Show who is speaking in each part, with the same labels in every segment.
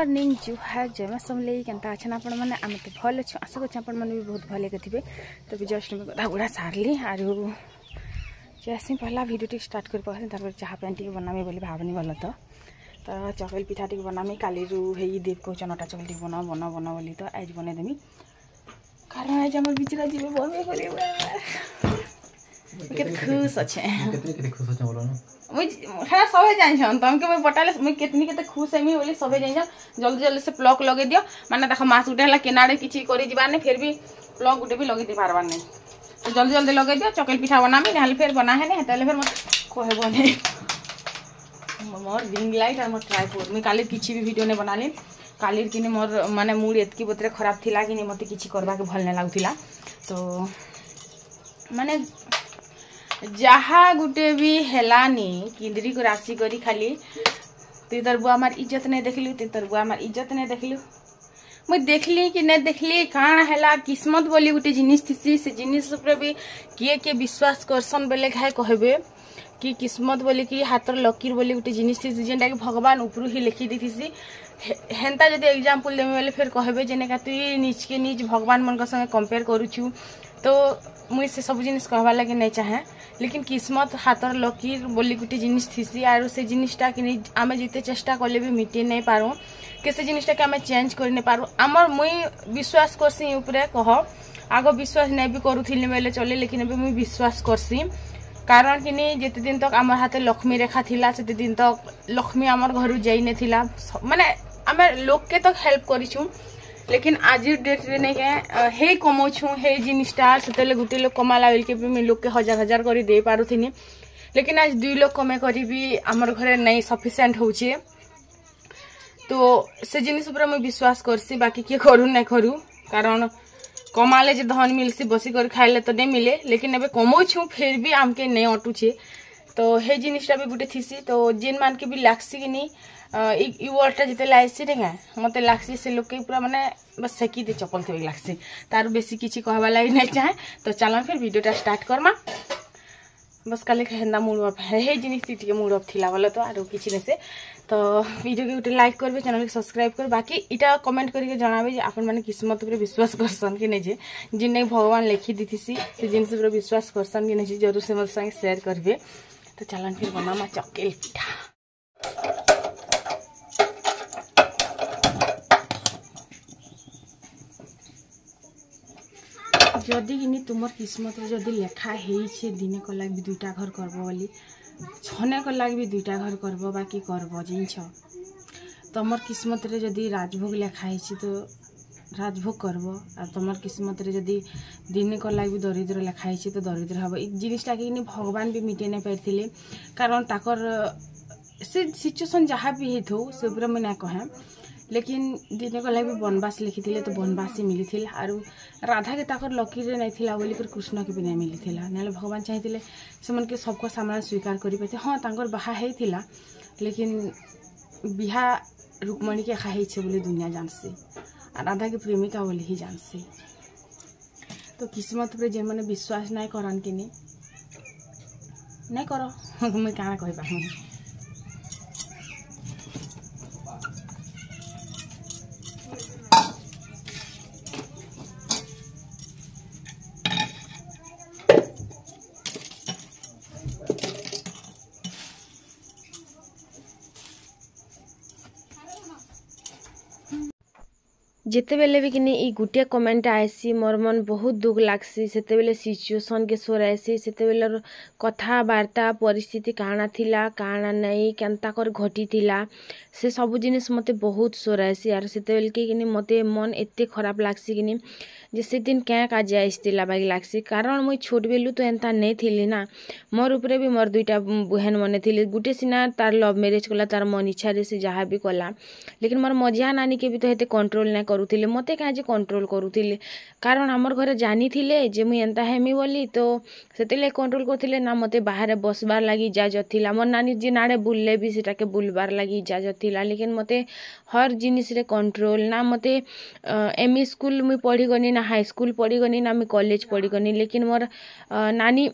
Speaker 1: morning जुहार जयमा समलै माने आमे आमित भल अछौँ आशा गर्छु आहत्त भलिभे त कथा सारली आरो जस पहिला भिडियो टिक स्टारि त चाह बनामे बोली भावनी भन्द त चकल पिठा टिक बनामि कालिरु है देप नटा चकेट टिक बना बना बनाइदिमि कारण आज गीजरा जीव କେତେ ଖୁସ୍ ଅଛେ ମୁଇଁ ହେଟା ସଭେ ଜାଣିଛନ୍ ତମକେ ମୁଇଁ ବଟାଲେ ମୁଇଁ କେତନି କେତେ ଖୁସ୍ ହେମି ବୋଲି ସଭେ ଜାଣିଛନ୍ ଜଲ୍ଦି ଜଲ୍ଦି ସେ ପ୍ଲଗ୍ ଲଗେଇ ଦିଅ ମାନେ ଦେଖ ମାସ୍ ଗୁଟେ ହେଲା କେନାଡ଼େ କିଛି କରିଯିବାର ନାଇଁ ଫେର୍ ବି ପ୍ଲଗ୍ ଗୁଟେ ବି ଲଗେଇ ଦେଇ ପାରବାର ନାଇଁ ତ ଜଲ୍ଦି ଜଲ୍ଦି ଲଗେଇ ଦିଅ ଚକେଲ୍ ପିଠା ବନାମି ନହେଲେ ଫେର୍ ବନା ହେନି ହେତେବେଲେ ଫେର୍ ମୋତେ କହିବ ନାଇଁ ମୋର ରିଙ୍ଗ୍ ଲାଇଟ୍ ଆର୍ ମୋର ଟ୍ରାଇପୋଡ୍ ମୁଇଁ କାଲି କିଛି ବି ଭିଡ଼ିଓ ନାଇଁ ବନାଲି কালির কিনে মোর মানে মুড এতকি পত্রে খারাপ লা কিনে মতো কিছু করবাকে ভাল না লাগুলা তো মানে जहाँ गुटे भी हलानी किंद्री को राशि करी खाली तीतर बुआ मार इज्जत नहीं देख लु तीतर बुआ मार इज्जत नहीं देख लु मुझ ली कि नहीं देख ली कण है किस्मत बोली गोटे जिनिस से जिनिस भी किए किए विश्वास करसन बोले खाए कहे कि किस्मत बोली कि हाथ लकीर बोली गोटे जिनिस थी जेनटा कि भगवान उपरु ही लिखी देसी हेन्ता जो एक्जामपल देमी बोले फिर कहे जेने का तु निज के निज भगवान मन संगे कंपेयर करुचु तो मुझे से सब जिनिस कहबार लगे नहीं चाहे लेकिन किस्मत हाथर लकीर बोली गोटे जिनिष थीसी आर से जिनिसटा कि आम जिते चेस्टा कले भी मिटे नहीं पारूँ कि से जिनिसटा আমি চেঞ্জ করে নে नहीं আমার आमर বিশ্বাস করছি करसी उपरे कह আগ বিশ্বাস নাই বি করুলি বেলে চলে লেকিন এবে মুই বিশ্বাস করছি কারণ কিনি যেতে দিন তক আমার হাতে লক্ষ্মী রেখা থিলা সেতে দিন তক লক্ষ্মী আমার ঘরু যাই থিলা মানে আমার লোককে তক হেল্প করিছু लेकिन आज डेट रे नहीं है हे कमाऊँ हे जिनटा से गोटे लोक कमाला बेल के भी मुझे लोक हजार हजार कर दे पारुनी लेकिन आज दुई लोक कमे कर भी आमर घर नहीं सफिसीयंट हो তো সে জিনিস উপরে মুই বিশ্বাস করছি বাকি কে করু না করু কারণ কমালে যে ধন মিলছি বসি করে খাইলে তো নেই মিলে লেকিন এবে কমাউছু ফের বি আমকে নেই অটুছে তো সেই জিনিসটা বি গোটে থিসি তো যেন মানকে বি লাগছি কি নেই ଇ ୱାର୍ଡ଼ଟା ଯେତେ ଲାଗ୍ସି ନେକା ମୋତେ ଲାଗ୍ସି ସେ ଲୋକେ ପୁରା ମାନେ ବସ୍ ସେକିଦେ ଚପଲ ଥିବେ ଲାଗ୍ସି ତାର ବେଶୀ କିଛି କହିବାର୍ ଲାଗି ନାଇଁ ଚାହେଁ ତ ଚାଲନ୍ ଫେର୍ ଭିଡ଼ିଓଟା ଷ୍ଟାର୍ଟ କର୍ମା ବସ୍ କାଲି ହେନ୍ତା ମୁଡ଼ ଅଫ୍ ହେ ଜିନିଷଟି ଟିକେ ମୁଡ଼ ଅଫ୍ ଥିଲା ବୋଲେ ତ ଆରୁ କିଛି ନେସେ ତ ଭିଡ଼ିଓକେ ଗୋଟେ ଲାଇକ୍ କରିବେ ଚ୍ୟାନେଲ୍କେ ସବସ୍କ୍ରାଇବ୍ କରିବେ ବାକି ଇଟା କମେଣ୍ଟ କରିକି ଜଣାବେ ଯେ ଆପଣମାନେ କିସ୍ମତ ଉପରେ ବିଶ୍ୱାସ କରସନ୍ କି ନେଇ ଯେ ଯେନ୍ ନାଇଁ ଭଗବାନ ଲେଖି ଦେଇଥିସି ସେ ଜିନିଷ ଉପରେ ବିଶ୍ୱାସ କରସନ୍ କି ନେଇ ଜରୁର ସେ ମୋତେ ସାଙ୍ଗେ ସେୟାର କରିବେ ତ ଚାଲନ୍ ଫିର୍ ବନାମା ଚକେଲ ପିଠା যদি কিনি তোমার কিসমতরে যদি লেখা হয়েছে দিনেক লাগি দুইটা ঘর করব বলি ছনেক লাগি দুইটা ঘর করব বা কি করব জিনিস তোমার কিসমতরে যদি রাজভোগ লেখা হয়েছে তো রাজভোগ করব আর তোমার কিসমতরে যদি দিনেক লাগি দরিদ্র লেখা হয়েছে তো দরিদ্র হব এই জিনিসটাকে কিনি ভগবান বি মিটাই না পারিলে কারণ তাকর সে সিচুয়েসন যাহা বি হইথাও সে উপরে মুই না কহে लेकिन दिने को लगे बनवास लिखी तो बनवास ही मिली आर राधा के ताकर लकी रे नहीं थिला बोली कृष्ण के भी नहीं मिली थिला नहले भगवान चाहिए से के सबको सामना स्वीकार करें हाँ तांकर बाहा होता लेकिन বিহা রুকমণিকে খাইছে বলে দুনিয়া জানছে আর রাধাকে প্রেমিকা বলে হি জানছে তো কিসমত উপরে যে মানে বিশ্বাস নাই করান কিনি নাই কর মুই কানা কইবা ଯେତେବେଲେ ବି କିନି ଇ ଗୁଟେ କମେଣ୍ଟଟା ଆଏସି ମୋର୍ ମନ୍ ବହୁତ୍ ଦୁଃଖ୍ ଲାଗ୍ସି ସେତେବେଲେ ସିଚୁଏସନ୍କେ ସୋରାଏସି ସେତେବେଲର୍ କଥାବାର୍ତ୍ତା ପରିସ୍ଥିତି କାଣା ଥିଲା କାଣା ନାଇଁ କେନ୍ତା କରି ଘଟିଥିଲା ସେ ସବୁ ଜିନିଷ୍ ମୋତେ ବହୁତ୍ ସୋରାଏସି ଆର୍ ସେତେବେଲ୍କେ କିନି ମୋତେ ମନ୍ ଏତେ ଖରାପ୍ ଲାଗ୍ସି କିନି ଯେ ସେଦିନ କେଁ କାଜେ ଆସିଥିଲା ବାଗି ଲାଗ୍ସି କାରଣ ମୁଇଁ ଛୋଟ୍ ବେଲୁ ତ ଏନ୍ତା ନେଇଥିଲି ନା ମୋର୍ ଉପରେ ବି ମୋର୍ ଦୁଇଟା ବୁହେନ୍ ମନେ ଥିଲେ ଗୁଟେ ସିନା ତାର୍ ଲଭ୍ ମ୍ୟାରେଜ୍ କଲା ତାର୍ ମନ୍ ଇଚ୍ଛାରେ ସେ ଯାହା ବି କଲା ଲେକିନ୍ ମୋର୍ ମଝିଆ ନାନୀକେ ବି ତ ହେତେ କଣ୍ଟ୍ରୋଲ୍ ନାଇଁ କରୁଥିଲେ ମୋତେ କାଁ ଯେ କଣ୍ଟ୍ରୋଲ୍ କରୁଥିଲେ କାରଣ ଆମର୍ ଘରେ ଜାନିଥିଲେ ଯେ ମୁଇଁ ଏନ୍ତା ହେମି ବୋଲି ତ ସେଥିର୍ଲାଗି କଣ୍ଟ୍ରୋଲ୍ କରୁଥିଲେ ନା ମୋତେ ବାହାରେ ବସ୍ବାର୍ ଲାଗି ଇଜାଜତ୍ ଥିଲା ମୋର୍ ନାନୀ ଯେ ନାଡ଼େ ବୁଲ୍ଲେ ବି ସେଟାକେ ବୁଲ୍ବାର୍ ଲାଗି ଇଜାଜତ୍ ଥିଲା ଲେକିନ୍ ମୋତେ ହର୍ ଜିନିଷ୍ରେ କଣ୍ଟ୍ରୋଲ୍ ନା ମୋତେ ଏମ୍ ଇ ସ୍କୁଲ୍ ମୁଇଁ ପଢ଼ିଗଲି ନା ना हाईस्कूल पढ़ी गनी ना मुई कॉलेज पढ़ी गनी लेकिन मोर नानी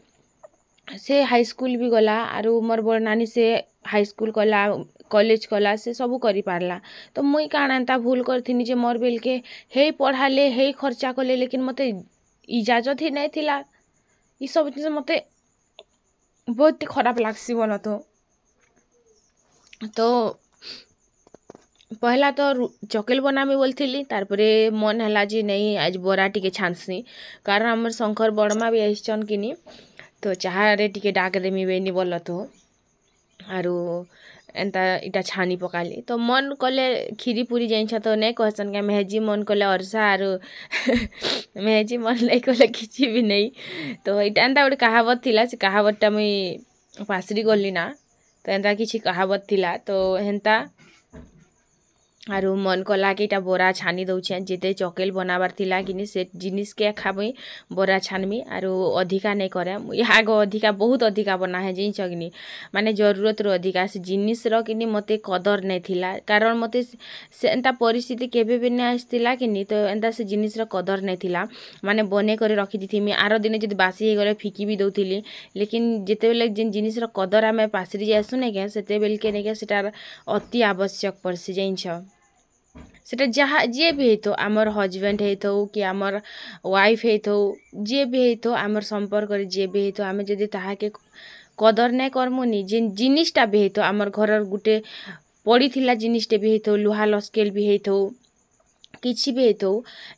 Speaker 1: से हाईस्कूल भी गला आरो मोर बड़ नानी से हाईस्कूल कला कॉलेज कला से सबू कर पार्ला तो मुई काण एंता भूल करी जे मोर बेल के हे पढ़ाले हे खर्चा कले लेकिन मत इजाजत ही नहीं थिला ये सब जिन मत बहुत खराब लगसी बोल तो तो ପହେଲା ତ ଚକେଲ୍ ବନାମି ବୋଲିଥିଲି ତାର୍ ପରେ ମନ୍ ହେଲା ଯେ ନାଇଁ ଆଜି ବରା ଟିକେ ଛାନ୍ସି କାରଣ ଆମର୍ ଶଙ୍କର୍ ବଡ଼ ମା' ବି ଆସିଛନ୍ କିନି ତ ଚାହାରେ ଟିକେ ଡାକ୍ ଦେମି ବେନି ବୋଲ ତ ଆରୁ ଏନ୍ତା ଇଟା ଛାନି ପକାଲି ତ ମନ୍ କଲେ କ୍ଷୀରି ପୁରୀ ଯାଇଛ ତ ନାଇଁ କହେସନ୍ କାଁ ମେହେଜି ମନ୍ କଲେ ଅର୍ସା ଆରୁ ମେହେଜି ମନ୍ ନାଇଁ କଲେ କିଛି ବି ନାଇଁ ତ ଇଟା ଏନ୍ତା ଗୋଟେ କାହାବତ୍ ଥିଲା ସେ କାହାବତ୍ଟା ମୁଇଁ ପାସରି ଗଲି ନା ତ ଏନ୍ତା କିଛି କାହାବତ୍ ଥିଲା ତ ହେନ୍ତା ଆରୁ ମନ୍ କଲା କି ଇଟା ବରା ଛାନି ଦଉଛେଁ ଯେତେ ଚକେଲ୍ ବନାବାର୍ ଥିଲା କିନି ସେ ଜିନିଷ୍କେ ଏଖା ମୁଇଁ ବରା ଛାନ୍ମି ଆରୁ ଅଧିକା ନାଇଁ କରେ ଇହାଗ ଅଧିକା ବହୁତ୍ ଅଧିକା ବନାହେ ଜାନିଛ କିନି ମାନେ ଜରୁରତ୍ରୁ ଅଧିକା ସେ ଜିନିଷ୍ର କିନି ମତେ କଦର୍ ନାଇଁ ଥିଲା କାରଣ୍ ମତେ ସେ ଏନ୍ତା ପରିସ୍ଥିତି କେବେ ବି ନାଇଁ ଆସିଥିଲା କିନି ତ ଏନ୍ତା ସେ ଜିନିଷ୍ର କଦର୍ ନାଇଁ ଥିଲା ମାନେ ବନେଇ କରି ରଖିଥିମି ଆର ଦିନେ ଯଦି ବାସି ହେଇଗଲେ ଫିକି ବି ଦଉଥିଲି ଲେକିନ୍ ଯେତେବେଲେ ଯେନ୍ ଜିନିଷ୍ର କଦର୍ ଆମେ ପାଶରି ଯାଏସୁଁ ନାଇଁ କେଁ ସେତେବେଲ୍କେ ନେଇକେଁ ସେଟାର୍ ଅତି ଆବଶ୍ୟକ ପଡ଼୍ସି ଜାନିଛ ସେଟା ଯାହା ଯିଏ ବି ହେଇଥାଉ ଆମର ହଜବେଣ୍ଡ ହେଇଥାଉ କି ଆମର ୱାଇଫ୍ ହେଇଥାଉ ଯିଏ ବି ହେଇଥାଉ ଆମର ସମ୍ପର୍କରେ ଯିଏ ବି ହେଇଥାଉ ଆମେ ଯଦି ତାହାକେ କଦର ନାଇଁ କର୍ମୁନି ଯେନ୍ ଜିନିଷ୍ଟା ବି ହେଇଥାଉ ଆମର ଘରର ଗୋଟେ ପଡ଼ିଥିଲା ଜିନିଷ୍ଟେ ବି ହେଇଥାଉ ଲୁହା ଲସ୍କେଲ୍ ବି ହେଇଥାଉ କିଛି ବି ହେଇଥାଉ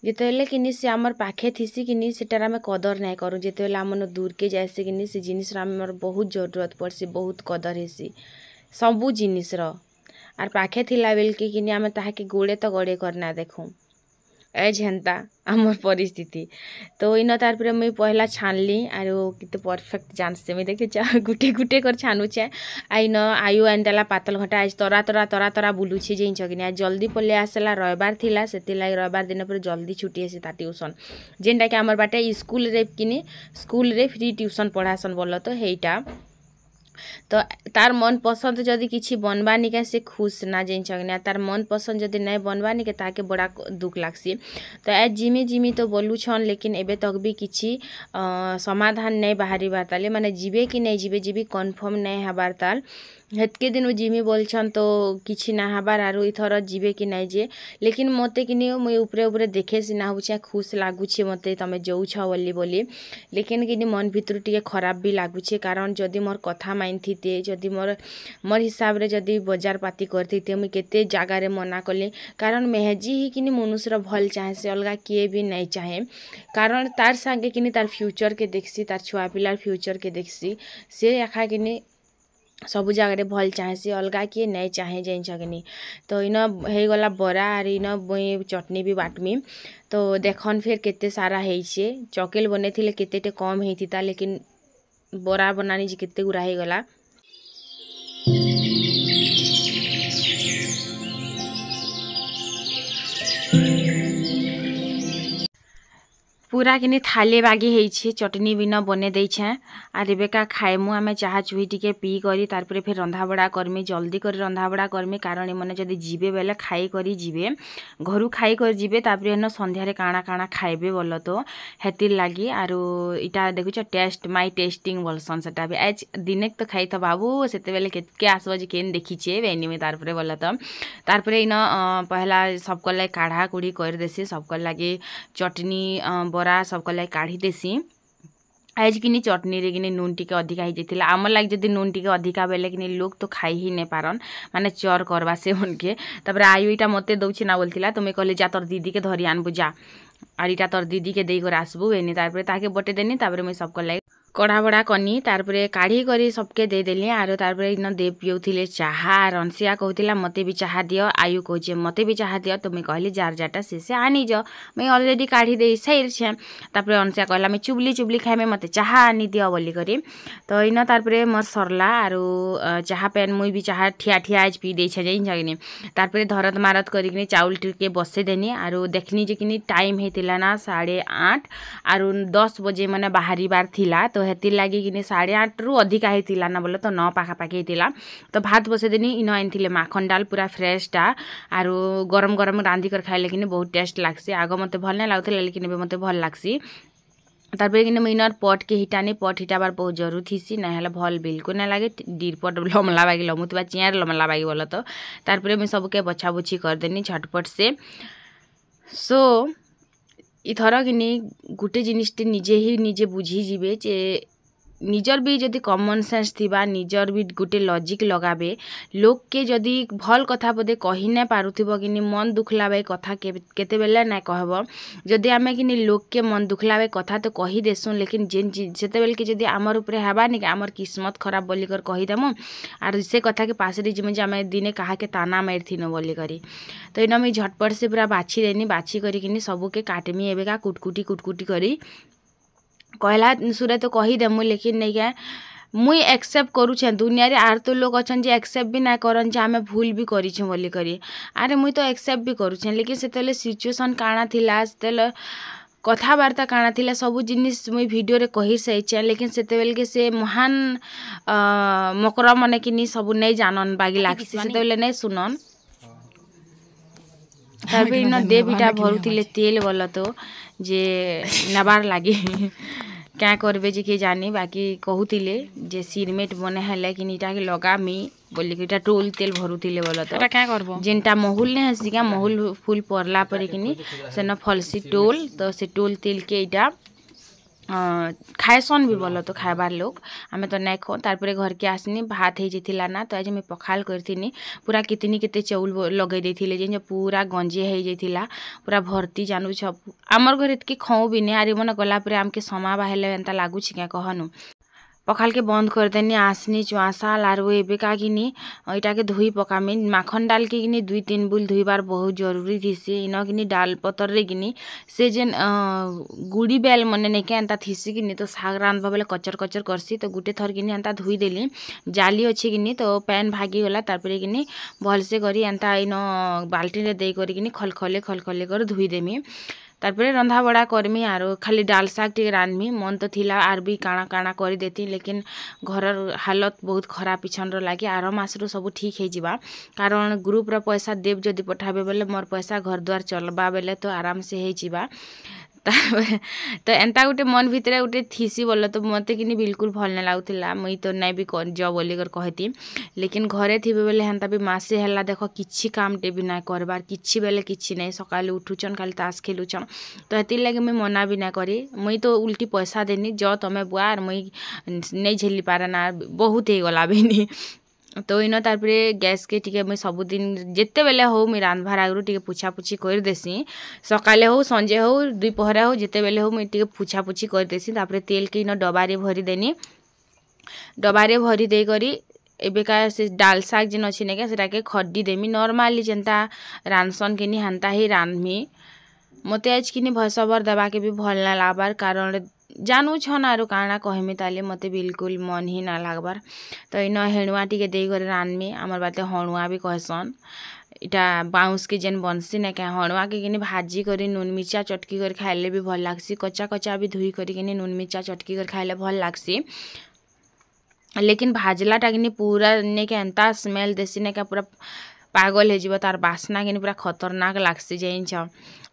Speaker 1: ଯେତେବେଲେ କିନି ସେ ଆମର ପାଖେ ଥିସି କିନି ସେଟାର ଆମେ କଦର ନାଇଁ କରୁ ଯେତେବେଲେ ଆମର ଦୂରକେ ଯାଇସି କିନି ସେ ଜିନିଷର ଆମର ବହୁତ ଜରୁରତ ପଡ଼୍ସି ବହୁତ କଦର ହେସି ସବୁ ଜିନିଷର ଆର୍ ପାଖେ ଥିଲା ବେଲ୍କି କିନି ଆମେ ତାହାକେ ଗୁଡ଼େ ତ ଗଡ଼େଇ କରିନା ଦେଖୁଁ ଏଜ୍ ହେନ୍ତା ଆମର୍ ପରିସ୍ଥିତି ତ ଇନ ତାର୍ପରେ ମୁଇଁ ପହିଲା ଛାନ୍ଲି ଆରୁ କେତେ ପରଫେକ୍ଟ ଜାନ୍ସି ମୁଇଁ ଦେଖିଛ ଗୁଟେ ଗୁଟେ କରି ଛାନୁଛେ ଆଉ ଇନ ଆୟୁ ଆଣିଦେଲା ପାତଲ ଘଣ୍ଟା ଆଜି ତରା ତରା ତରା ତରା ବୁଲୁଛି ଯେଇଁଛ କିନି ଆଉ ଜଲ୍ଦି ପଲେଇ ଆସିଲା ରବିବାର ଥିଲା ସେଥିର୍ଲାଗି ରବିବାର ଦିନ ପରେ ଜଲ୍ଦି ଛୁଟି ହେସି ତା ଟ୍ୟୁସନ୍ ଯେନ୍ଟାକି ଆମର୍ ବାଟେ ସ୍କୁଲ୍ରେ କିନି ସ୍କୁଲ୍ରେ ଫ୍ରି ଟ୍ୟୁସନ୍ ପଢ଼ାସନ୍ ବୋଲ ତ ହେଇଟା ତ ତାର୍ ମନ୍ ପସନ୍ଦ ଯଦି କିଛି ବନବାନିକେ ସେ ଖୁସ୍ ନା ଜାନିଛନ୍ ନା ତାର୍ ମନ୍ ପସନ୍ଦ ଯଦି ନାଇଁ ବନବାନିକେ ତାହାକେ ବଡ଼ା ଦୁଃଖ୍ ଲାଗ୍ସି ତ ଏ ଜିମି ଜିମି ତ ବୋଲୁଛନ୍ ଲେକିନ୍ ଏବେ ତକ୍ ବି କିଛି ସମାଧାନ ନାଇଁ ବାହାରିବାର୍ ତାଲେ ମାନେ ଯିବେ କି ନାଇଁ ଯିବେ ଯିବି କନଫର୍ମ ନାଇଁ ହେବାର୍ ତାଲ୍ ହେତ୍କି ଦିନୁ ଯିମି ବୋଲଛନ୍ ତ କିଛି ନା ହେବାର୍ ଆରୁ ଇଥର ଯିବେ କି ନାଇଁ ଯେ ଲେକିନ୍ ମୋତେ କି ନିଅ ମୁଇଁ ଉପରେ ଉପରେ ଦେଖେ ସିନା ହଉଛେ ଖୁସ୍ ଲାଗୁଛେ ମୋତେ ତମେ ଯଉଛ ବୋଲି ବୋଲି ଲେକିନ୍ କିନି ମନ୍ ଭିତରୁ ଟିକେ ଖରାପ ବି ଲାଗୁଛେ କାରଣ ଯଦି ମୋର୍ କଥା ମାନିଥିତେ ଯଦି ମୋର୍ ମୋର୍ ହିସାବରେ ଯଦି ବଜାର ପାତି କରିଥିତେ ମୁଇଁ କେତେ ଜାଗାରେ ମନା କଲି କାରଣ ମେହେଜି ହିଁ କିନି ମନୁଷ୍ୟର ଭଲ୍ ଚାହେଁସି ଅଲଗା କିଏ ବି ନାଇଁ ଚାହେଁ କାରଣ ତାର୍ ସାଙ୍ଗେ କିନି ତାର୍ ଫ୍ୟୁଚର୍କେ ଦେଖ୍ସି ତାର୍ ଛୁଆ ପିଲାର୍ ଫ୍ୟୁଚର୍କେ ଦେଖ୍ସି ସେ ଏଖା କିନି सब जगार भल चाहेसी अलग किए नहीं चाहे जेन छकनी तो इन हो गला बरा आर इन मुई चटनी भी बाटमी तो देखन फिर के सारा हो चकेल बनई के कम होता लेकिन बरा बनानी जी के गुरा हो पूरा किनि थाली बागी चटनी भी बने देछे आ रेबेका खाएमु आम चाहा चुही टी पी करी तार परे फिर रंधा बड़ा करमी जल्दी कर रंधा बड़ा करमी कारण इमने जदि जीवे बेले खाई करी जीवे घर खाई कर जीवे तापर हेन सन्धार काणा काणा खाइबे बोल तो हेतिर लगी आरो इटा देखुछ टेस्ट माई टेस्टिंग बोलसन सेटा भी आज दिनेक तो खाई था बाबू से बेले के आसब जे केन देखीचे बेनी में तार परे बोल तो तार परे इन पहला सबको लगे काढ़ा कूड़ी कर देसी सबको लगे चटनी ବରା ସବକର୍ ଲାଗି କାଢ଼ିଦେସି ଆଜି କିନି ଚଟନୀରେ କିନି ନୁନ୍ ଟିକେ ଅଧିକା ହେଇଯାଇଥିଲା ଆମର୍ ଲାଗି ଯଦି ନୁନ୍ ଟିକେ ଅଧିକା ବେଲେ କିନି ଲୋକ୍ ତ ଖାଇ ହିଁ ନାଇଁ ପାରନ୍ ମାନେ ଚର୍ କର୍ବା ସେମନ୍କେ ତାପରେ ଆୟୁ ଇଟା ମୋତେ ଦଉଛେ ନା ବୋଲିଥିଲା ତୁମେ କହିଲେ ଯା ତୋର୍ ଦିଦିକେ ଧରି ଆନ୍ବୁ ଯା আর এটা তোর দিদিকে দেই করে আসবু এনে তারপরে তাকে বটে দেনি তারপরে মুই সবকর লাগে কড়া বড়া কনি তারপরে কাঢ়ি করি সবকে দিয়ে দেলি আর তারপরে ইন দেব পিউলে চাহা রনসিয়া কৌলা মতো বি চাহা দিও আয়ু কৌছে মতো বি চাহা দিও তুমি কহিলি যার যারটা সে সে আনিজ মুই অলরেডি কাঢ়ি দিয়ে সাইছে তারপরে অনসিয়া কহিলা আমি চুবলি চুবলি খাইমে মতো চাহা আনি দিও বলি করি তো ইন তারপরে মোর সরলা আর চাহা পেন মুই বি চাহা ঠিয়া ঠিয়া আজ পি দিয়েছে যাই জাগিনি তারপরে ধরত মারত করিকি চাউল টিকে বসে দেনি আর দেখনি যে কিনি টাইম হয়েছিল না সাড়ে আট আর দশ বজে মানে বাহারিবার লা তো ହେଥିର୍ ଲାଗି କିନି ସାଢ଼େ ଆଠରୁ ଅଧିକା ହେଇଥିଲା ନା ବୋଲେ ତ ନଅ ପାଖାପାଖି ହେଇଥିଲା ତ ଭାତ ବସେଇଦେନି ଇନ ଆଣିଥିଲେ ମାଖନ ଡାଲ ପୁରା ଫ୍ରେଶ୍ଟା ଆରୁ ଗରମ ଗରମ ରାନ୍ଧିକରି ଖାଇଲେ କିନି ବହୁତ ଟେଷ୍ଟ ଲାଗ୍ସି ଆଗ ମୋତେ ଭଲ ନାଇଁ ଲାଗୁଥିଲା ଲେକିନ୍ ଏବେ ମୋତେ ଭଲ ଲାଗ୍ସି ତାପରେ କିନ୍ତୁ ମୁଇଁ ଇନର୍ ପଟ୍କେ ହିଟାନି ପଟ୍ ହିଟାବାର୍ ବହୁତ ଜରୁରୀ ଥିସି ନାଇଁ ହେଲେ ଭଲ୍ ବିଲକୁଲ୍ ନାଇଁ ଲାଗେ ଡିରପଟ୍ ଲମଲା ବାଗି ଲମୁଥିବା ଚିଆଁରେ ଲମଲା ବାଗି ବୋଲ ତ ତାପରେ ମୁଇଁ ସବୁକେ ବଛାବୁଛି କରିଦେନି ଝଟପଟ୍ ସେ ସୋ ଇଥର କିନି ଗୁଟେ ଜିନିଷ୍ଟେ ନିଜେ ହିଁ ନିଜେ ବୁଝିଯିବେ ଯେ ନିଜର୍ ବି ଯଦି କମନ୍ ସେନ୍ସ ଥିବା ନିଜର୍ ବି ଗୁଟେ ଲଜିକ୍ ଲଗାବେ ଲୋକ୍କେ ଯଦି ଭଲ୍ କଥା ପଦେ କହି ନାଇଁ ପାରୁଥିବ କିନି ମନ୍ ଦୁଖଲାବେ କଥା କେତେବେଲେ ନାଇଁ କହେବ ଯଦି ଆମେ କିନି ଲୋକ୍କେ ମନ୍ ଦୁଖଲାବେ କଥା ତ କହିଦେସୁଁ ଲେକିନ୍ ଯେନ୍ ସେତେବେଲ୍କେ ଯଦି ଆମର୍ ଉପ୍ରେ ହେବାନି କି ଆମର୍ କିସ୍ମତ୍ ଖରାପ୍ ବୋଲିକରି କହିଦେମୁ ଆର୍ ସେ କଥାକେ ପାସରି ଯିମୁ ଯେ ଆମେ ଦିନେ କାହାକେ ତାନା ମାରିଥିନୁ ବୋଲିକରି ତ ଇନ ମୁଇଁ ଝଟ୍ପଟ୍ ସେ ପୁରା ବାଛିଦେନି ବାଛି କରିକିନି ସବୁକେ କାଟ୍ମି ଏବେକା କୁଟ୍କୁଟି କୁଟ୍କୁଟି କରି କହିଲା ସୁରେ ତୁ କହିଦେ ମୁଁ ଲେଖିନି ନେଇଁକେ ମୁଇଁ ଏକ୍ସେପ୍ଟ କରୁଛେଁ ଦୁନିଆରେ ଆର୍ ତ ଲୋକ୍ ଅଛନ୍ ଯେ ଏକ୍ସେପ୍ଟ ବି ନାଇଁ କରନ୍ ଯେ ଆମେ ଭୁଲ୍ ବି କରିଛୁଁ ବୋଲିକରି ଆରେ ମୁଇଁ ତ ଏକ୍ସେପ୍ଟ ବି କରୁଛେଁ ଲେକିନ୍ ସେତେବେଲେ ସିଚୁଏସନ୍ କାଣା ଥିଲା ସେତେବେଲେ କଥାବାର୍ତ୍ତା କାଣା ଥିଲା ସବୁ ଜିନିଷ୍ ମୁଇଁ ଭିଡ଼ିଓରେ କହିସାରିଛେଁ ଲେକିନ୍ ସେତେବେଲ୍କେ ସେ ମହାନ୍ ମକରମାନେ କିନି ସବୁ ନେଇଁ ଜାନନ୍ ବାଗି ଲାଗ୍ସି ସେତେବେଲେ ନେଇଁ ଶୁନନ୍ ତାପରେ ଇନ ଦେ ପିଠା ଭରୁଥିଲେ ତେଲ୍ ବଲ ତ ଯେ ନେବାର୍ ଲାଗି କାଁ କର୍ବେ ଯେ କିଏ ଜାନି ବାକି କହୁଥିଲେ ଯେ ସିରମେଟ୍ ବନେ ହେଲେ କି ଇଟାକେ ଲଗାମି ବୋଲିକି ଇଟା ଟୋଲ୍ ତେଲ୍ ଭରୁଥିଲେ ବୋଲ ତ କାଁ କର୍ବ ଯେନ୍ଟା ମହୁଲ୍ ନେ ହେସି କାଁ ମହୁଲ୍ ଫୁଲ୍ ପର୍ଲା ପରେ କିନି ସେନ ଫଲ୍ସି ଟୋଲ୍ ତ ସେ ଟୋଲ୍ ତେଲ୍କେ ଇଟା ଖାଏସନ୍ ବି ବଲ ତ ଖାଏବାର୍ ଲୋକ୍ ଆମେ ତ ନାଇଁ ଖାଉ ତାର୍ପରେ ଘର୍କେ ଆସ୍ନି ଭାତ୍ ହେଇଯାଇଥିଲା ନା ତ ଆଜି ମୁଇଁ ପଖାଲ୍ କରିଥିନି ପୁରା କେତେନି କେତେ ଚାଉଲ୍ ଲଗେଇ ଦେଇଥିଲେ ଯେନ୍ ପୁରା ଗଞ୍ଜେ ହେଇଯାଇଥିଲା ପୁରା ଭର୍ତ୍ତି ଜାନୁଛ ଆମର୍ ଘରେ ଏତ୍କି ଖାଉ ବି ନାଇଁ ଆର୍ ଇମନେ ଗଲା ପରେ ଆମ୍କେ ସମାବା ହେଲେ ଏନ୍ତା ଲାଗୁଛେ କେଁ କହନୁ পখালকে বন্ধ করে দেনি আসনি চুয়াশাল আর ও এবেকা কিনি এটাকে ধুই পকামি মাখন ডালকে কিনি দুই তিন বুল ধুইবার বহুত জরুরি থিসি ইন কিনি ডাল পতরে কিনি সে যেন গুড়ি বেল মনে নেকে এন্তা থিসি কিনি তো শাগ রাঁধবা বেলে কচর কচর করছি তো গোটে থর কিনি এন্তা ধুই দেলি জালি অছি কিনি তো প্যান ভাগিগলা তারপরে কিনি ভলসে করি এন্তা ইন বাল্টিরে দেই করি কিনি খলখলে খলখলে করে ধুই দেমি ତାର୍ପରେ ରନ୍ଧାବଢ଼ା କର୍ମି ଆରୁ ଖାଲି ଡାଲ୍ ଶାଗ୍ ଟିକେ ରାନ୍ଧ୍ମି ମନ୍ ତ ଥିଲା ଆର୍ ବି କାଣା କାଣା କରିଦେତି ଲେକିନ୍ ଘରର୍ ହାଲତ୍ ବହୁତ୍ ଖରାପ୍ ଇଛନ୍ର ଲାଗି ଆର ମାସ୍ରୁ ସବୁ ଠିକ୍ ହେଇଯିବା କାରଣ୍ ଗ୍ରୁପ୍ର ପଏସା ଦେବ୍ ଯଦି ପଠାବେ ବେଲେ ମୋର୍ ପଏସା ଘର୍ ଦ୍ୱାର୍ ଚଲ୍ବା ବେଲେ ତ ଆରାମ୍ସେ ହେଇଯିବା ତ ଏନ୍ତା ଗୋଟେ ମନ୍ ଭିତରେ ଗୋଟେ ଥିସି ବୋଲ ତ ମୋତେ କିନି ବିଲକୁଲ୍ ଭଲ୍ ନାଇଁ ଲାଗୁଥିଲା ମୁଇଁ ତ ନାଇଁ ବି ଯଅ ବୋଲିକରି କହିଥିମ୍ ଲେକିନ୍ ଘରେ ଥିବେ ବେଲେ ହେନ୍ତା ବି ମାସେ ହେଲା ଦେଖ କିଛି କାମ୍ଟେ ବି ନାଇଁ କର୍ବାର୍ କିଛି ବେଲେ କିଛି ନାଇଁ ସକାଳୁ ଉଠୁଛନ୍ ଖାଲି ତାସ୍ ଖେଲୁଛନ୍ ତ ହେଥିର୍ଲାଗି ମୁଇଁ ମନା ବି ନାଇଁ କରେ ମୁଇଁ ତ ଉଲ୍ଟି ପଇସା ଦେନି ଯଅ ତମେ ବୁଆ ଆର୍ ମୁଇଁ ନେଇ ଝେଲି ପାରେନା ବହୁତ୍ ହେଇଗଲା ବିନି तो इन तार गैस के टिके मुझे सबुदिन जिते बेले हो मुझे रांधवार आगर टे पुछापुछि करदेसी सका हो संजे हो दुपहर हो जिते बेले हो मुझे पुछापुछि करदेसी ताप तेल के इन डबारे भरीदेनि डबारे भरीदेक एबिका से डाल साग जिन अच्छे नहीं खड्डी देमी नर्माली जेन्ता रांधसन कि हाँ ही रांधमी मत आज कि भयसबर देवाके भी भल ना लगभार कारण ଜାନୁଛନ୍ ଆରୁ କାଣା କହେମି ତାହେଲେ ମୋତେ ବିଲକୁଲ୍ ମନ୍ ହିଁ ନାଇଁ ଲାଗ୍ବାର୍ ତ ଇନ ହେଣୁଆ ଟିକେ ଦେଇକରି ରାନ୍ଧ୍ମି ଆମର୍ ବାଟେ ହଣୁଆ ବି କହେସନ୍ ଇଟା ବାଉଁଶ୍କେ ଯେନ୍ ବନ୍ସି ନାଇଁ କାଏଁ ହଣୁଆକେ କିନି ଭାଜି କରି ନୁନ୍ ମିର୍ଚା ଚଟ୍କି କରି ଖାଏଲେ ବି ଭଲ୍ ଲାଗ୍ସି କଚା କଚା ବି ଧୁଇ କରିକିନି ନୁନ୍ ମିର୍ଚା ଚଟ୍କି କରି ଖାଏଲେ ଭଲ୍ ଲାଗ୍ସି ଲେକିନ୍ ଭାଜ୍ଲାଟା କିନି ପୁରା ନେଇକେ ଏନ୍ତା ସ୍ମେଲ୍ ଦେସି ନାଇଁକା ପୁରା ପାଗଲ ହେଇଯିବ ତାର ବାସ୍ନା କିନି ପୁରା ଖତରନାକ ଲାଗ୍ସି ଜାଣିଛ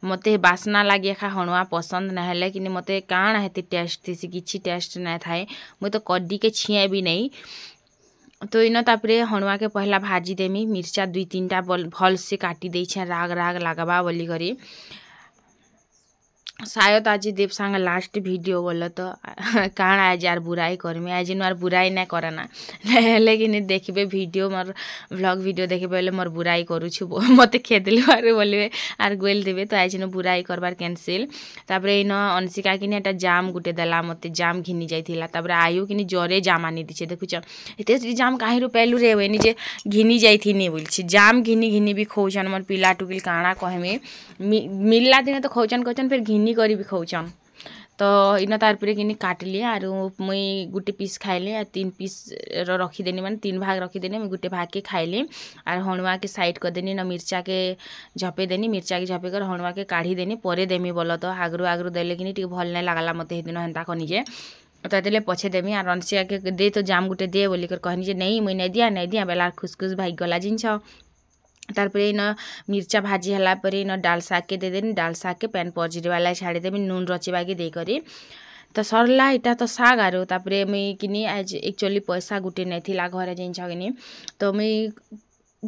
Speaker 1: ମୋତେ ବାସ୍ନା ଲାଗି ଏଖା ହଣୁଆ ପସନ୍ଦ ନା ହେଲେ କିନି ମୋତେ କାଣା ହେତି ଟେଷ୍ଟ ଥିସି କିଛି ଟେଷ୍ଟ ନାଇଁ ଥାଏ ମୁଇଁ ତ କଦିକେ ଛିଏଁ ବି ନେଇଁ তো ইন তাপরে হনুয়াকে পহলা ভাজি দেমি মির্চা দুই তিনটা ভলসে কাটি দিয়েছে রাগ রাগ লাগাবা বলি করে शायद आज देवसँग लास्ट भिडियो गल त कहाँ आज आर बुराई करमी आज नुआर बुराई ना करना हेले कि देखिए भिडियो मोर भ्लग भिडियो देखे बोले मोर बुराई करुछु मत खेदिल बोलिए आर गोल देवे तो आज न बुराई करबार कैनसिल तापर इन अंशिका कि एटा जाम गोटे देला मत जाम घिनी जाइला तापर आयु कि जरे जाम आनी दीचे देखुछ एत जाम कहीं पेलू रे हुए जे घिनी जाइनी बोलছি जाम घिनी घिनी भी खोचन मोर पिला टुकिल काणा कहमी मिलला दिने तो खोचन खोचन फिर घिनी ঘিনিকরি বি খাওছন তো ইন তার উপরে কিনি কাটলি আর মুই গোটে পিস খাইলে আর তিন পিস রখিদেনি মানে তিন ভাগ রখিদেনি মুই গোটে ভাগকে খাইলি আর হনুয়াকে সাইড করেদেনি না মির্চাকে ঝপেদেনি মির্চাকে ঝপে করে হনুয়াকে কাঢ়িদেনি পরে দেমি বল তো আগরু আগরু দেলে কিনি টিকে ভাল নাই লাগলা মতো সেদিন হেন্তা কনি যে तो देले पछे देमी आर अनसियाके दे तो जाम गुटे दे बोलिकर कहनी जे नहीं मुई नहीं दिया नहीं दिया बेलार खुसखुस भाई गला जिनछ তারপরে ইন মির্চা ভাজি হেলা পরে ইন ডাল শাগকে দেদেনি ডাল শাগকে প্যান পজিটিভবালা ছাড়িদেবি নুন রচিবাকে দেইকরি ତ ସରିଲା ଇଟା ତ ଶାଗ୍ ଆରୁ ତାପରେ ମୁଇଁ କିନି ଆଜ୍ ଏକ୍ଚୁଆଲି ପଇସା ଗୁଟେ ନାଇଁଥିଲା ଘରେ ଯେନ୍ ଛକିନି ତ ମୁଇଁ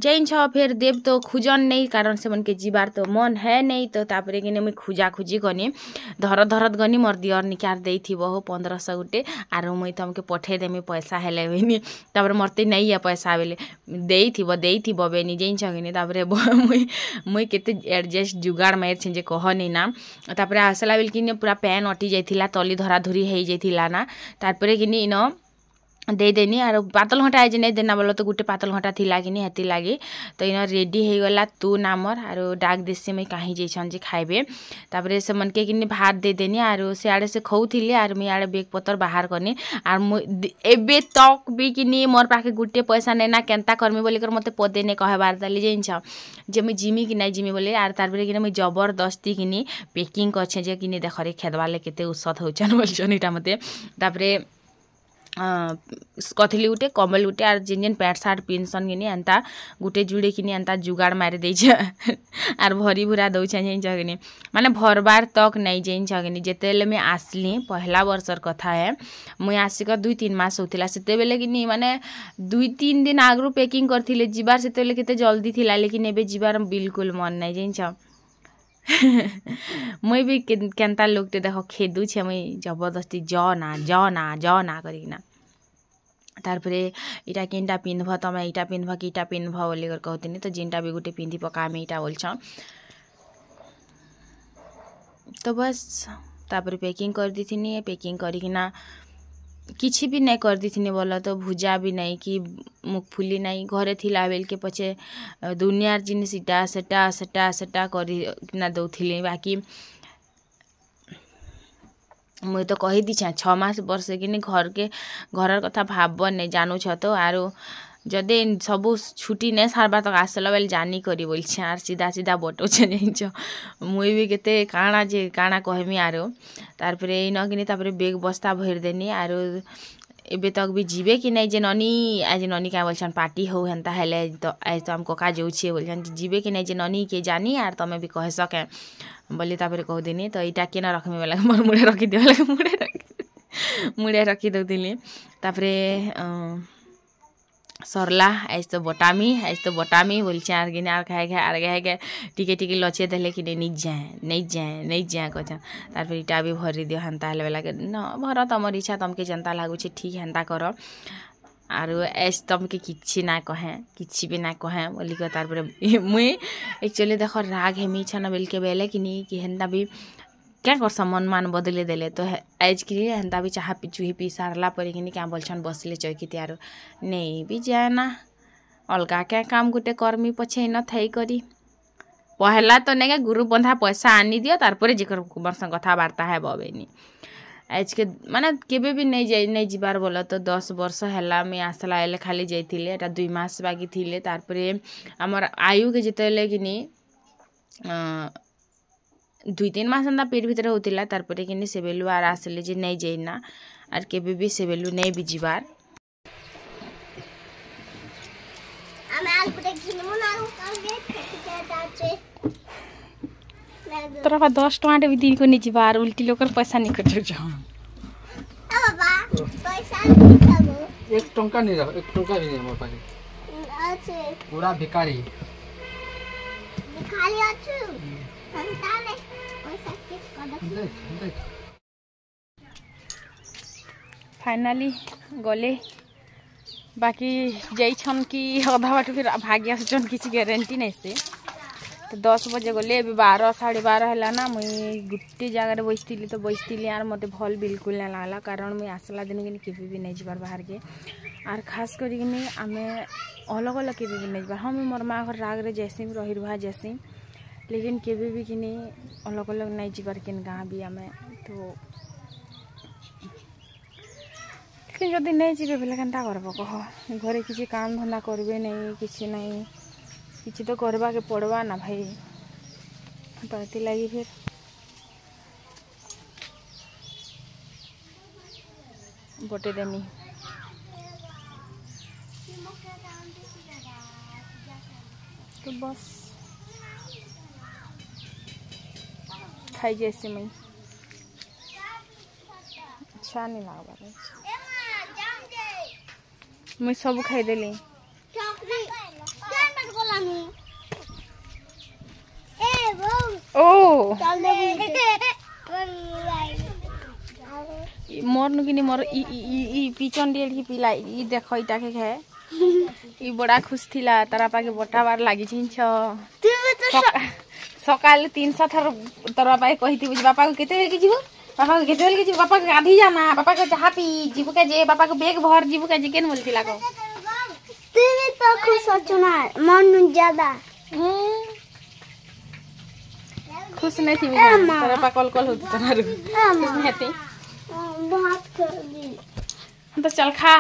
Speaker 1: ଯେନ୍ ଛ ଫେର୍ ଦେବ୍ ତ ଖୁଜନ୍ ନେଇ କାରଣ୍ ସେମାନ୍କେ ଯିବାର୍ ତ ମନ୍ ହେ ନେଇ ତ ତା'ପରେ କିନି ମୁଇଁ ଖୁଜାଖୁଜି କନି ଧରତ୍ ଧରତ୍ ଗନି ମୋର୍ ଦିଅର୍ ନିକାର୍ ଦେଇଥିବ ହୋ ପନ୍ଦ୍ରଶହ ଗୁଟେ ଆରୁ ମୁଇଁ ତମ୍କେ ପଠେଇଦେମି ପଏସା ହେଲେ ବେନି ତା'ପରେ ମର୍ତେ ନେଇ ଏ ପଏସା ବେଲେ ଦେଇଥିବ ଦେଇଥିବ ବେନି ଯେଇଁଛ କିନି ତା'ପରେ ମୁଇଁ ମୁଇଁ କେତେ ଆଡ଼ଜେଷ୍ଟ ଯୁଗାଡ଼୍ ମାରିଛେଁ ଯେ କହନି ନା ତା'ପରେ ଆସ୍ଲା ବେଲ୍କିନି ପୁରା ପେନ୍ ଅଟି ଯାଇଥିଲା ତଲି ଧରାଧରି ହେଇଯାଇଥିଲା ନା ତା'ପରେ କିନି ଇନ ଦେଇଦେନି ଆରୁ ପାତଲ ଘଣ୍ଟା ଆଜି ନେଇ ଦେନା ବୋଲ ତ ଗୁଟେ ପାତଲ ଘଣ୍ଟା ଥିଲା କିନି ହେଥିର୍ ଲାଗି ତ ଇନ ରେଡ଼ି ହେଇଗଲା ତୁନ୍ ଆମର୍ ଆରୁ ଡାକ୍ ଦେସି ମୁଇଁ କାହିଁ ଯାଇଛନ୍ ଯେ ଖାଇବେ ତାପରେ ସେମାନକେ କିନି ଭାତ୍ ଦେଇଦେନି ଆରୁ ସିଆଡ଼େ ସେ ଖଉଥିଲେ ଆରୁ ମୁଇଁ ଇଆଡ଼େ ବେଗ୍ ପତର୍ ବାହାର କନି ଆର୍ ମୁଇଁ ଏବେ ତକ୍ ବି କିନି ମୋର୍ ପାଖେ ଗୁଟେ ପଇସା ନେଇନା କେନ୍ତା କର୍ମି ବୋଲିକରି ମୋତେ ପଦେ ନେଇ କହେବାର୍ ତାଲି ଜାନିଛ ଯେ ମୁଇଁ ଯିମି କି ନାଇଁ ଯିମି ବୋଲି ଆର୍ ତାପରେ କିନି ମୁଇଁ ଜବରଦସ୍ତି କିନି ପ୍ୟାକିଂ କରିଛେ ଯେ କିନି ଦେଖରେ ଖେଦବାର୍ ଲାଗି କେତେ ଉସତ୍ ହଉଛନ୍ ବୋଲିଛନ୍ ଇଟା ମୋତେ ତାପରେ कथिली गुटे कमल गुटे आर जेन जेन पैंट सार्ट पिन्सन किनी एंता गुटे जुड़े कि एंता जुगाड़ मारी दे आर भरी भुरा दौछे जाइन छकनी माने भरबार तक नहीं जाइन छकनी जिते मुई आसली पहला बर्षर कथा है मुई आसिक दुई तीन मस होता से बेले कि माने दुई तीन दिन आगु पैकिंग करते जबार से केते जल्दी थी लेकिन एवं जीवार बिल्कुल मन नहीं जाइन छ ମୁଇଁ ବି କେନ୍ତା देख ଦେଖ मुई जबरदस्ती ज ना ज ना ज ना करना ତାର୍ପରେ ଇଟା କେନ୍ଟା ପିନ୍ଧ୍ବ ତମେ ଇଟା ପିନ୍ଧ୍ବ କି ଇଟା ପିନ୍ଧ୍ବ ବୋଲିକରି କହୁଥିନି ତ ଯେନ୍ଟା ବି ଗୁଟେ ପିନ୍ଧି ପକା ଆମେ ଇଟା ବୋଲଛନ୍ ତ ବସ୍ ତାପରେ ପ୍ୟାକିଂ କରିଦେଇଥିନି ପ୍ୟାକିଂ କରିକିନା କିଛି ବି ନାଇଁ କରିଦେଇଥିନି ବୋଲ ତ ଭୁଜା ବି ନାଇଁ କି ମୁଗଫୁଲି ନାଇଁ ଘରେ ଥିଲା ବେଲ୍କେ ପଛେ ଦୁନିଆର ଜିନିଷ ଇଟା ସେଟା ସେଟା ସେଟା କରିକିନା ଦଉଥିଲି ବାକି मुई त कहिदि छ छ मास वर्ष कि नै घरके घर कथा भाव बन्ने जानु छ त आरो जदे सब छुटी ने सारबा त आसल बेल जानी करि बोल छ आर सीधा सीधा बटो छ नै छ मुई भी केते काणा जे काणा कहमी आरो तार परे इनो किने तार परे बेग बस्ता भर आरो ଏବେ ତକ୍ ବି ଯିବେ କି ନାଇଁ ଯେ ନନୀ ଆଜି ନନୀ କାଁ ବୋଲଛନ୍ ପାର୍ଟି ହଉ ହେନ୍ତା ହେଲେ ତ ଆଜି ତ ଆମ କକା ଯାଉଛେ ବୋଲଛନ୍ ଯିବେ କି ନାଇଁ ଯେ ନନୀ କେ ଜାନି ଆର୍ ତମେ ବି କହେସ କେଁ ବୋଲି ତାପରେ କହୁଦିନି ତ ଇଟା କେନ ରଖ୍ମି ବେଲେ ମୋର ମୁଡ଼େ ରଖିଦିଅ ବେଲେ ମୁଡ଼େ ରଖି ମୁଡ଼େ ରଖି ଦଉଥିଲି ତାପରେ सरला आज तो बटामी आज तो बटामी बोल आरगे आर खाए खाए आर खाए खाए टिके टिके लचे देखे कि नहीं जाए नहीं जाए नहीं जाए कचन तार फिर इटा भी भरी दियो हंता हेल्ला बेला न भर तुम इच्छा तुमको जनता लगुच ठीक हेन्ता कर आर एज तुमको किसी ना कहे किसी भी ना कहे बोलिक तार मुई एक्चुअली देख राग हेमी छन बिल्के बेले कि नहीं कि हेन्ता भी କେଁ କର୍ସନ୍ ମନ୍ ମାନ ବଦଲେଇ ଦେଲେ ତ ଆଏଜ୍କିରି ହେନ୍ତା ବି ଚାହା ଚୁହି ପିଇ ସାର୍ଲା ପରେ କିନି କାଁ ବୋଲ୍ଛନ୍ ବସ୍ଲେ ଚୌକିତି ଆରୁ ନେଇ ବି ଯାଏନା ଅଲ୍ଗା କେଁ କାମ୍ ଗୁଟେ କର୍ମି ପଛେ ନ ଥାଇକରି ପହେଲା ତ ନେକେ ଗୁରୁ ବନ୍ଧା ପଏସା ଆନିଦିଅ ତାର୍ ପରେ ଯେ ମୋର୍ ସାଙ୍ଗେ କଥାବାର୍ତ୍ତା ହେବ ବେନି ଆଜ୍କେ ମାନେ କେବେ ବି ନେଇ ଯାଇ ନେଇ ଯିବାର୍ ବୋଲ ତ ଦଶ୍ ବର୍ଷ ହେଲା ମୁଇଁ ଆସ୍ଲା ବେଲେ ଖାଲି ଯାଇଥିଲେ ଏଟା ଦୁଇ ମାସ୍ ବାକି ଥିଲେ ତାର୍ ପରେ ଆମର୍ ଆୟୁକେ ଯେତେବେଲେ କିନି दुई तीन मास एंता पेट भितर होता तरह कि से आर आसले जे नहीं जेना आर के भी से नहीं भी जीवार तर दस टाटे भी दिन को नहीं जीवार उल्टी लोकर पैसा नहीं कटो नहीं ফাইনালি গলে বাকি যাইছন কি অধা বাটু ফির ভাগি আসছন কিছু গ্যারেন্টি নাই সে তো দশ বজে গলে এবে বার সাড়ে বার হল না মুই গোটে জায়গায় বসছিলি তো বসছিলি আর মতো ভাল বিলকুল না লাগলা কারণ মুই আসলা দিন কিন্তু কেবে বি নাই যাবার বাহারকে আর খাস করি আমি অলগ অলগ কেবে বি নাই যাবার হ্যাঁ মুই মোর মা ঘর রাগরে যাইসি রহির ভা যাইসি लेकिन केवे भी किने अलग अलग नहीं जीवार किन गाँव भी आम तो लेकिन जदि नहीं जीवे बोले केन्ता करब कह घरे किसी काम धंदा करबे नहीं किसी नहीं किसी तो करवा के पड़वा ना भाई तो ये लगी फिर बटे देनी तो बस খাইছি মুই ଛାନି ଲାଗ୍ବାର ମୁଇଁ ସବୁ ଖାଇଦେଲି ମୋର ନୁକିନି ମୋର ପିଚନ୍ ଟିକେ ପିଲା ଇ ଦେଖ ଇଟାକେ ଖେ ଇ ବଡ଼ା ଖୁସି ଥିଲା ତାରା ପାଖେ ବଟାବାର ଲାଗିଛି ଛ সকাল তিনশো থর তোর বাপা কহিবু যে বাপা কেতবেলকে যাবু বাপা কেতবেলকে যাবু বাপা গাধি জানা বাপা চাহা পি যাবু কে যে বাপা বেগ ভর যাবু কে যে কেন বলছিলা গো তুমি তো খুশ অছু না মন জাদা খুশ নাই থিবি তোর বাপা কল কল হতো তোর খুশ নাই হেতি ভাত খাবি তো চল খা